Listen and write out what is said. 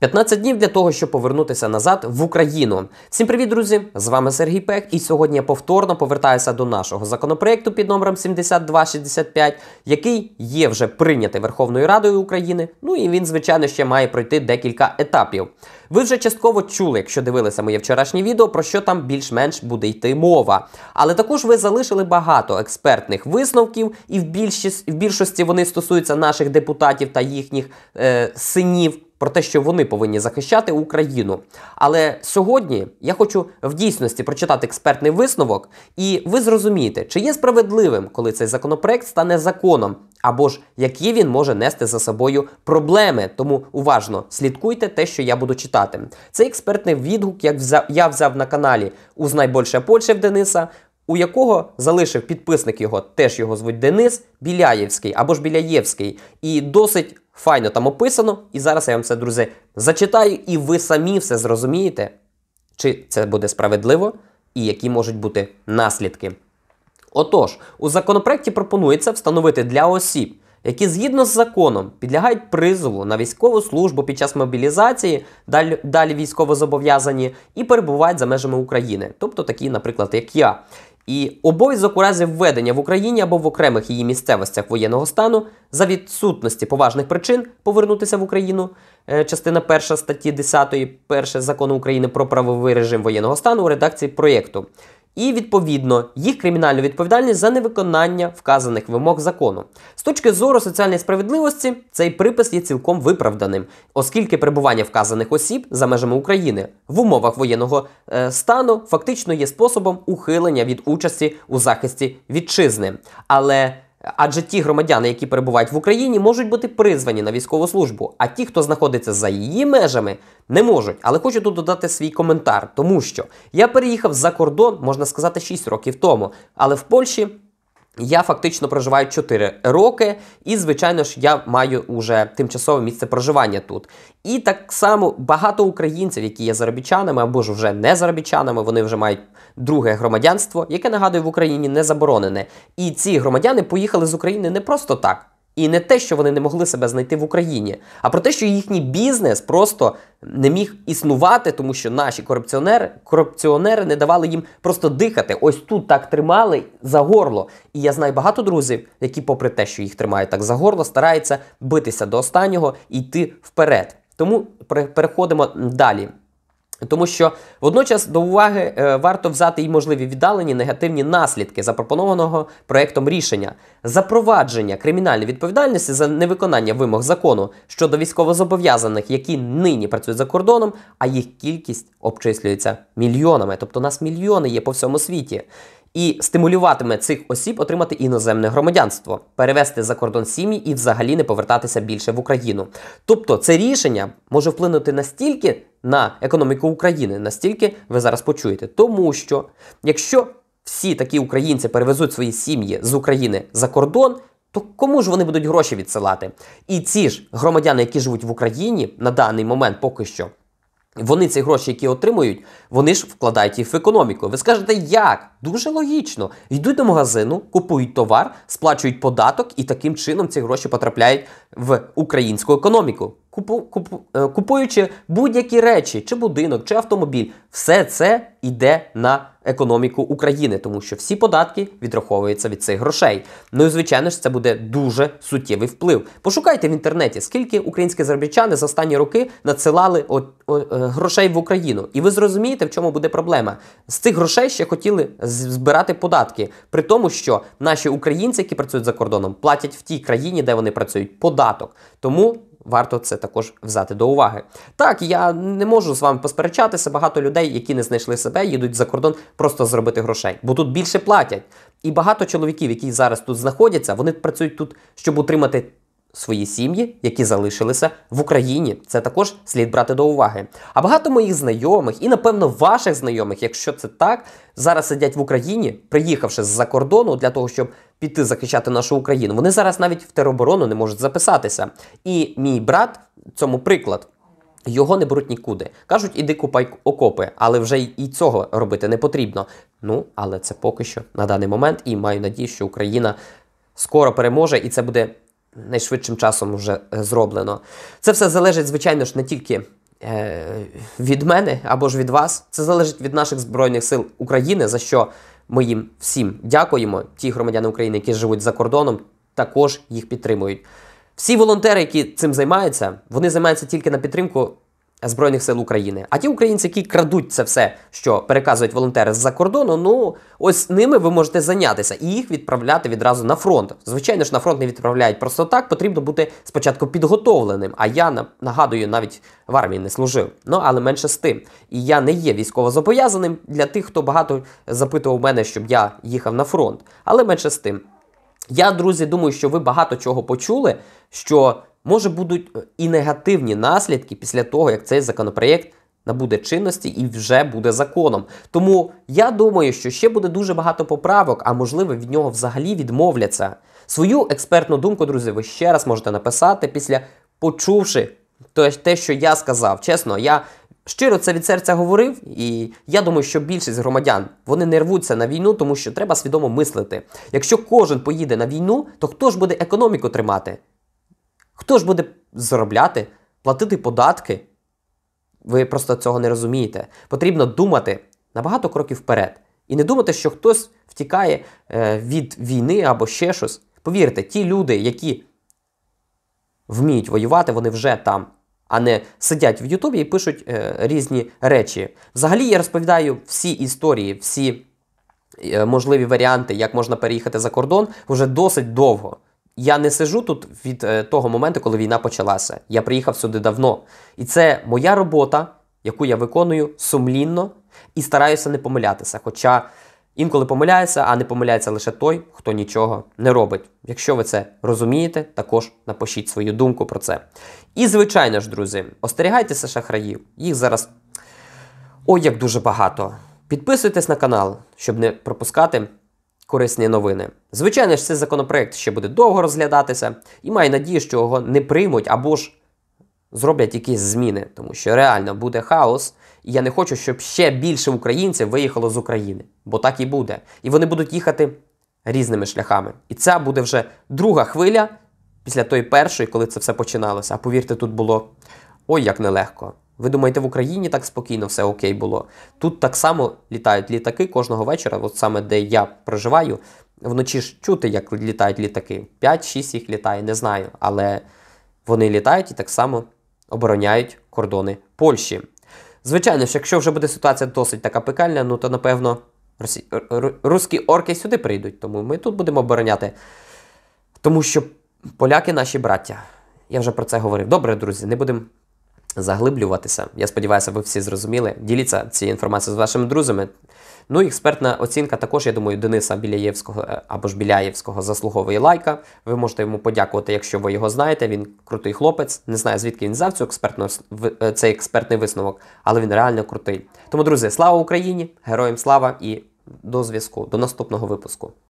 15 днів для того, щоб повернутися назад в Україну. Всім привіт, друзі! З вами Сергій Пек, і сьогодні я повторно повертаюся до нашого законопроекту під номером 7265, який є вже прийнятий Верховною Радою України. Ну і він, звичайно, ще має пройти декілька етапів. Ви вже частково чули, якщо дивилися моє вчорашнє відео, про що там більш-менш буде йти мова. Але також ви залишили багато експертних висновків, і в більшості в більшості вони стосуються наших депутатів та їхніх е, синів про те, що вони повинні захищати Україну. Але сьогодні я хочу в дійсності прочитати експертний висновок, і ви зрозумієте, чи є справедливим, коли цей законопроект стане законом, або ж які він може нести за собою проблеми. Тому уважно слідкуйте те, що я буду читати. Цей експертний відгук, як взяв я взяв на каналі Узнайбольше Польща в Дениса. У якого залишив підписник його, теж його звуть Денис Біляєвський або ж Біляєвський, і досить Файно там описано, і зараз я вам це, друзі, зачитаю, і ви самі все зрозумієте, чи це буде справедливо, і які можуть бути наслідки. Отож, у законопроекті пропонується встановити для осіб, які згідно з законом підлягають призову на військову службу під час мобілізації, далі, військово зобов'язані, і перебувають за межами України, тобто такі, наприклад, як я. І обов'язок у разі введення в Україні або в окремих її місцевостях воєнного стану за відсутності поважних причин повернутися в Україну. Е, частина 1 статті 10 1 закону України про правовий режим воєнного стану у редакції проєкту і відповідно їх кримінальну відповідальність за невиконання вказаних вимог закону. З точки зору соціальної справедливості цей припис є цілком виправданим, оскільки перебування вказаних осіб за межами України в умовах воєнного е, стану фактично є способом ухилення від участі у захисті вітчизни. Але адже ті громадяни, які перебувають в Україні, можуть бути призвані на військову службу, а ті, хто знаходиться за її межами, не можуть. Але хочу тут додати свій коментар, тому що я переїхав за кордон, можна сказати, 6 років тому, але в Польщі. Я фактично проживаю 4 роки, і, звичайно ж, я маю уже тимчасове місце проживання тут. І так само багато українців, які є заробітчанами або ж вже не заробітчанами, вони вже мають друге громадянство, яке нагадую в Україні не заборонене. І ці громадяни поїхали з України не просто так. І не те, що вони не могли себе знайти в Україні, а про те, що їхній бізнес просто не міг існувати, тому що наші корупціонери корупціонери не давали їм просто дихати. Ось тут так тримали за горло. І я знаю багато друзів, які, попри те, що їх тримають так за горло, стараються битися до останнього і йти вперед. Тому переходимо далі. Тому що водночас до уваги е, варто взяти й можливі віддалені негативні наслідки запропонованого проектом рішення, запровадження кримінальної відповідальності за невиконання вимог закону щодо військовозобов'язаних, які нині працюють за кордоном, а їх кількість обчислюється мільйонами. Тобто, у нас мільйони є по всьому світі і стимулюватиме цих осіб отримати іноземне громадянство, перевести за кордон сім'ї і взагалі не повертатися більше в Україну. Тобто це рішення може вплинути настільки на економіку України, настільки ви зараз почуєте. Тому що якщо всі такі українці перевезуть свої сім'ї з України за кордон. То кому ж вони будуть гроші відсилати? І ці ж громадяни, які живуть в Україні на даний момент поки що, вони ці гроші, які отримують, вони ж вкладають їх в економіку. Ви скажете, як? Дуже логічно. Йдуть до магазину, купують товар, сплачують податок і таким чином ці гроші потрапляють в українську економіку купу, купу, е, купуючи будь-які речі, чи будинок, чи автомобіль, все це йде на економіку України, тому що всі податки відраховуються від цих грошей. Ну і звичайно ж, це буде дуже суттєвий вплив. Пошукайте в інтернеті, скільки українські заробітчани за останні роки надсилали от, от, е, грошей в Україну, і ви зрозумієте, в чому буде проблема. З цих грошей ще хотіли збирати податки, при тому, що наші українці, які працюють за кордоном, платять в тій країні, де вони працюють, податок. Тому варто це також взяти до уваги. Так, я не можу з вами посперечатися. Багато людей, які не знайшли себе, їдуть за кордон просто зробити грошей, бо тут більше платять. І багато чоловіків, які зараз тут знаходяться, вони працюють тут, щоб утримати свої сім'ї, які залишилися в Україні. Це також слід брати до уваги. А багато моїх знайомих і, напевно, ваших знайомих, якщо це так, зараз сидять в Україні, приїхавши з-за кордону для того, щоб піти захищати нашу Україну. Вони зараз навіть в тероборону не можуть записатися. І мій брат цьому приклад. Його не беруть нікуди. Кажуть, іди купай окопи, але вже і цього робити не потрібно. Ну, але це поки що на даний момент, і маю надію, що Україна скоро переможе, і це буде найшвидшим часом вже е, зроблено. Це все залежить, звичайно ж, не тільки е, від мене або ж від вас. Це залежить від наших Збройних сил України, за що ми їм всім дякуємо. Ті громадяни України, які живуть за кордоном, також їх підтримують. Всі волонтери, які цим займаються, вони займаються тільки на підтримку Збройних сил України. А ті українці, які крадуть це все, що переказують волонтери з-за кордону, ну ось ними ви можете зайнятися і їх відправляти відразу на фронт. Звичайно ж, на фронт не відправляють просто так, потрібно бути спочатку підготовленим. А я нагадую, навіть в армії не служив. Ну але менше з тим. І я не є військово зобов'язаним для тих, хто багато запитував мене, щоб я їхав на фронт, але менше з тим. Я, друзі, думаю, що ви багато чого почули, що може будуть е, і негативні наслідки після того, як цей законопроєкт набуде чинності і вже буде законом. Тому я думаю, що ще буде дуже багато поправок, а можливо від нього взагалі відмовляться. Свою експертну думку, друзі, ви ще раз можете написати після почувши те, що я сказав. Чесно, я Щиро це від серця говорив, і я думаю, що більшість громадян вони не рвуться на війну, тому що треба свідомо мислити. Якщо кожен поїде на війну, то хто ж буде економіку тримати? Хто ж буде заробляти, платити податки? Ви просто цього не розумієте. Потрібно думати набагато кроків вперед. І не думати, що хтось втікає е, від війни або ще щось. Повірте, ті люди, які вміють воювати, вони вже там а не сидять в Ютубі і пишуть е, різні речі. Взагалі я розповідаю всі історії, всі е, можливі варіанти, як можна переїхати за кордон, вже досить довго. Я не сижу тут від е, того моменту, коли війна почалася. Я приїхав сюди давно. І це моя робота, яку я виконую сумлінно і стараюся не помилятися. Хоча Інколи помиляється, а не помиляється лише той, хто нічого не робить. Якщо ви це розумієте, також напишіть свою думку про це. І, звичайно ж, друзі, остерігайтеся шахраїв. Їх зараз ой, як дуже багато. Підписуйтесь на канал, щоб не пропускати корисні новини. Звичайно ж, цей законопроект ще буде довго розглядатися і має надію, що його не приймуть або ж зроблять якісь зміни, тому що реально буде хаос. І я не хочу, щоб ще більше українців виїхало з України, бо так і буде. І вони будуть їхати різними шляхами. І це буде вже друга хвиля після тої першої, коли це все починалося. А повірте, тут було ой, як нелегко. Ви думаєте, в Україні так спокійно все окей було. Тут так само літають літаки кожного вечора, от саме де я проживаю, вночі ж чути, як літають літаки. 5-6 їх літає, не знаю. Але вони літають і так само обороняють кордони Польщі. Звичайно ж, якщо вже буде ситуація досить така пекальна, ну то напевно росі... русські орки сюди прийдуть, тому ми тут будемо обороняти. Тому що поляки наші браття. Я вже про це говорив. Добре, друзі, не будемо заглиблюватися. Я сподіваюся, ви всі зрозуміли. Діліться цією інформацією з вашими друзями. Ну і експертна оцінка також, я думаю, Дениса Біляєвського е, або ж Біляєвського заслуговує лайка. Ви можете йому подякувати, якщо ви його знаєте. Він крутий хлопець. Не знаю, звідки він взяв цю експертну, е, цей експертний висновок, але він реально крутий. Тому, друзі, слава Україні! Героям слава і до зв'язку, до наступного випуску.